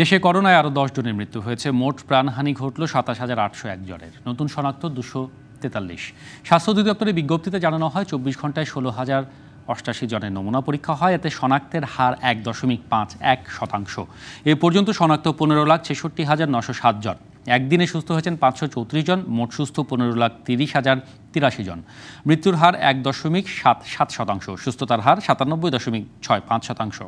দেশে করোনায় আরও দশ জনের মৃত্যু হয়েছে মোট প্রাণহানি ঘটল সাতাশ হাজার আটশো জনের নতুন শনাক্ত দুশো তেতাল্লিশ স্বাস্থ্য অধিদপ্তরের বিজ্ঞপ্তিতে জানানো হয় চব্বিশ ঘন্টায় ষোলো হাজার অষ্টাশি জনের নমুনা পরীক্ষা হয় এতে শনাক্তের হার এক দশমিক পাঁচ এক শতাংশ এ পর্যন্ত শনাক্ত পনেরো লাখ ছেষট্টি হাজার নশো সাত জন একদিনে সুস্থ হয়েছেন পাঁচশো চৌত্রিশ জন মোট সুস্থ পনেরো লাখ তিরিশ হাজার তিরাশি জন মৃত্যুর হার এক দশমিক সাত সাত শতাংশ সুস্থতার হার সাতানব্বই দশমিক ছয় পাঁচ শতাংশ